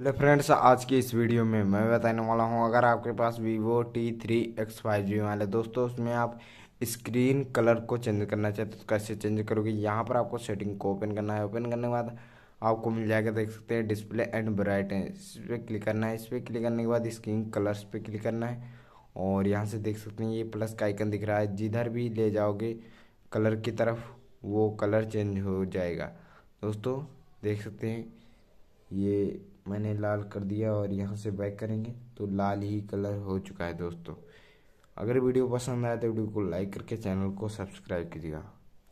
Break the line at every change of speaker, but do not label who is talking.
hello friends आज की इस वीडियो
में मैं बताने वाला हूं अगर आपके पास Vivo T three X five G वाले दोस्तों उसमें आप स्क्रीन कलर को चेंज करना चाहते तो कैसे चेंज करोगे यहां पर आपको सेटिंग को ओपन करना है ओपन करने के बाद आपको मिल जाएगा देख सकते हैं डिस्प्ले एंड ब्राइटनेस इस पर क्लिक करना है इस पर क्लिक करने के बाद स्क्रीन कलर्स पर क्लिक करना है और यहाँ से देख सकते हैं ये प्लस का आइकन दिख रहा है जिधर भी ले जाओगे कलर की तरफ वो कलर चेंज हो जाएगा दोस्तों देख सकते हैं ये मैंने लाल कर दिया और यहाँ से बैक करेंगे तो लाल ही कलर हो चुका है दोस्तों अगर वीडियो पसंद आए तो वीडियो को लाइक करके चैनल को सब्सक्राइब कीजिएगा